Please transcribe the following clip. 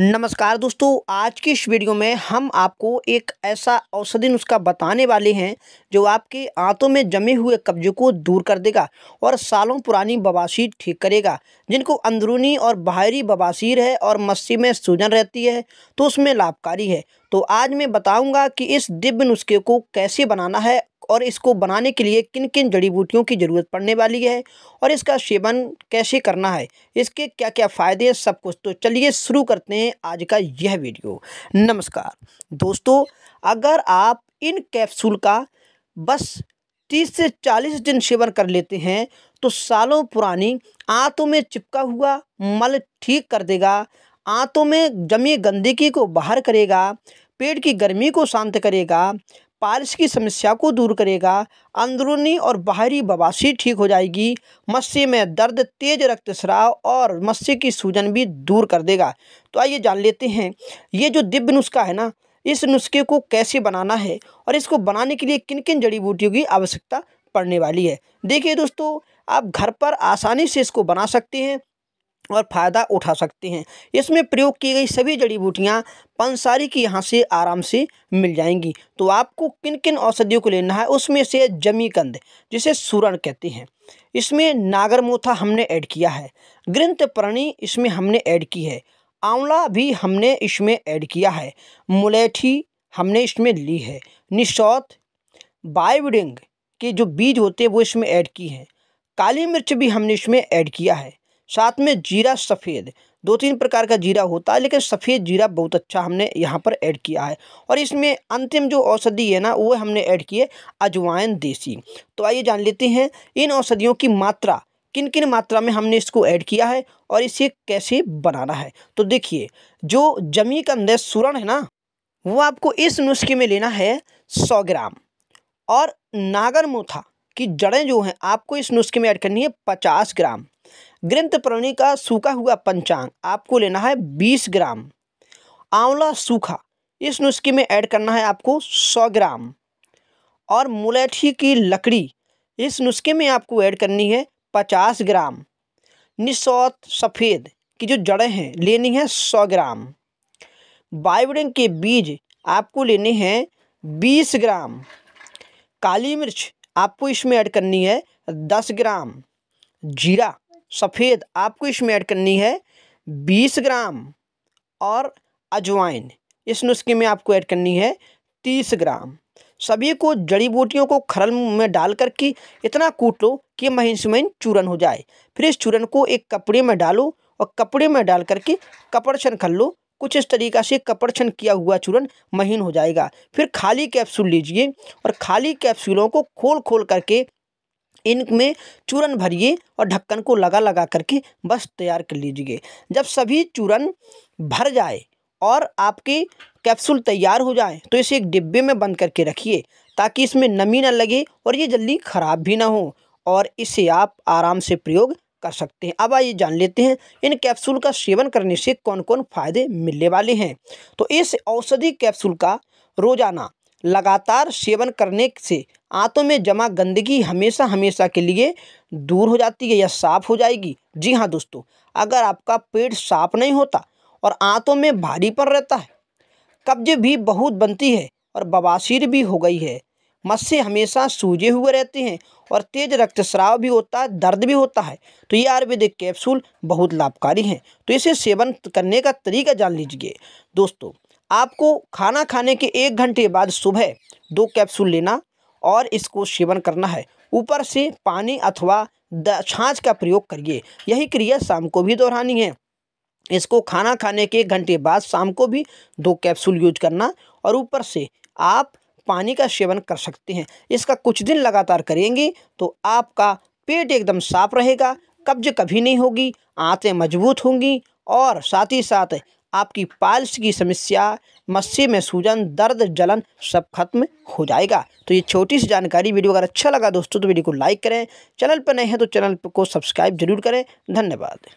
नमस्कार दोस्तों आज की इस वीडियो में हम आपको एक ऐसा औषधि नुस्खा बताने वाले हैं जो आपके आंतों में जमे हुए कब्जे को दूर कर देगा और सालों पुरानी बवासीर ठीक करेगा जिनको अंदरूनी और बाहरी बवासीर है और मस्सी में सूजन रहती है तो उसमें लाभकारी है तो आज मैं बताऊंगा कि इस दिव्य नुस्खे को कैसे बनाना है और इसको बनाने के लिए किन किन जड़ी बूटियों की ज़रूरत पड़ने वाली है और इसका सेवन कैसे करना है इसके क्या क्या फ़ायदे हैं सब कुछ तो चलिए शुरू करते हैं आज का यह वीडियो नमस्कार दोस्तों अगर आप इन कैप्सूल का बस तीस से चालीस दिन सेवन कर लेते हैं तो सालों पुरानी आंतों में चिपका हुआ मल ठीक कर देगा आंतों में जमी गंदगी को बाहर करेगा पेट की गर्मी को शांत करेगा पारिश की समस्या को दूर करेगा अंदरूनी और बाहरी बवासीर ठीक हो जाएगी मस्सी में दर्द तेज रक्तस्राव और मस्सी की सूजन भी दूर कर देगा तो आइए जान लेते हैं ये जो दिव्य नुस्खा है ना इस नुस्खे को कैसे बनाना है और इसको बनाने के लिए किन किन जड़ी बूटियों की आवश्यकता पड़ने वाली है देखिए दोस्तों आप घर पर आसानी से इसको बना सकते हैं और फ़ायदा उठा सकते हैं इसमें प्रयोग की गई सभी जड़ी बूटियाँ पंसारी की यहाँ से आराम से मिल जाएंगी तो आपको किन किन औषधियों को लेना है उसमें से जमीकंद जिसे सूरण कहते हैं इसमें नागरमोथा हमने ऐड किया है ग्रंथ प्रणी इसमें हमने ऐड की है आंवला भी हमने इसमें ऐड किया है मुलेठी हमने इसमें ली है निशौत बायोडिंग के जो बीज होते हैं वो इसमें ऐड की हैं काली मिर्च भी हमने इसमें ऐड किया है साथ में जीरा सफ़ेद दो तीन प्रकार का जीरा होता है लेकिन सफ़ेद जीरा बहुत अच्छा हमने यहाँ पर ऐड किया है और इसमें अंतिम जो औषधि है ना वो हमने ऐड किए अजवाइन देसी तो आइए जान लेते हैं इन औषधियों की मात्रा किन किन मात्रा में हमने इसको ऐड किया है और इसे कैसे बनाना है तो देखिए जो जमी का अंदर सुरण है ना वो आपको इस नुस्खे में लेना है सौ ग्राम और नागर मोथा की जड़ें जो हैं आपको इस नुस्खे में ऐड करनी है पचास ग्राम ग्रंथ प्रवणी का सूखा हुआ पंचांग आपको लेना है बीस ग्राम आंवला सूखा इस नुस्खे में ऐड करना है आपको सौ ग्राम और मुलैठी की लकड़ी इस नुस्खे में आपको ऐड करनी है पचास ग्राम निशौत सफ़ेद की जो जड़ें हैं लेनी है सौ ग्राम बाइवडंग के बीज आपको लेने हैं बीस ग्राम काली मिर्च आपको इसमें ऐड करनी है दस ग्राम जीरा सफ़ेद आपको इसमें ऐड करनी है बीस ग्राम और अजवाइन इस नुस्खे में आपको ऐड करनी है तीस ग्राम सभी को जड़ी बूटियों को खरल में डाल कर के इतना कूट लो कि महीन से महीन चूरन हो जाए फिर इस चूरन को एक कपड़े में डालो और कपड़े में डाल करके कपड़ छन कर लो कुछ इस तरीका से कपड़ छन किया हुआ चूरन महीन हो जाएगा फिर खाली कैप्सूल लीजिए और खाली कैप्सूलों को खोल खोल करके इनमें चूरन भरिए और ढक्कन को लगा लगा करके बस तैयार कर लीजिए जब सभी चूरन भर जाए और आपके कैप्सूल तैयार हो जाए तो इसे एक डिब्बे में बंद करके रखिए ताकि इसमें नमी ना लगे और ये जल्दी ख़राब भी ना हो और इसे आप आराम से प्रयोग कर सकते हैं अब आइए जान लेते हैं इन कैप्सूल का सेवन करने से कौन कौन फ़ायदे मिलने वाले हैं तो इस औषधि कैप्सूल का रोज़ाना लगातार सेवन करने से आंतों में जमा गंदगी हमेशा हमेशा के लिए दूर हो जाती है या साफ़ हो जाएगी जी हाँ दोस्तों अगर आपका पेट साफ नहीं होता और आंतों में भारीपन रहता है कब्ज भी बहुत बनती है और बवासीर भी हो गई है मस्से हमेशा सूजे हुए रहते हैं और तेज रक्तस्राव भी होता है दर्द भी होता है तो ये आयुर्वेदिक कैप्सूल बहुत लाभकारी हैं तो इसे सेवन करने का तरीका जान लीजिए दोस्तों आपको खाना खाने के एक घंटे बाद सुबह दो कैप्सूल लेना और इसको सेवन करना है ऊपर से पानी अथवा छाछ का प्रयोग करिए यही क्रिया शाम को भी दोहरानी है इसको खाना खाने के एक घंटे बाद शाम को भी दो कैप्सूल यूज करना और ऊपर से आप पानी का सेवन कर सकते हैं इसका कुछ दिन लगातार करेंगे तो आपका पेट एकदम साफ रहेगा कब्ज कभी नहीं होगी आँतें मजबूत होंगी और साथ ही साथ आपकी पाल्स की समस्या मस्से में सूजन दर्द जलन सब खत्म हो जाएगा तो ये छोटी सी जानकारी वीडियो अगर अच्छा लगा दोस्तों तो वीडियो को लाइक करें चैनल पर नए हैं तो चैनल को सब्सक्राइब जरूर करें धन्यवाद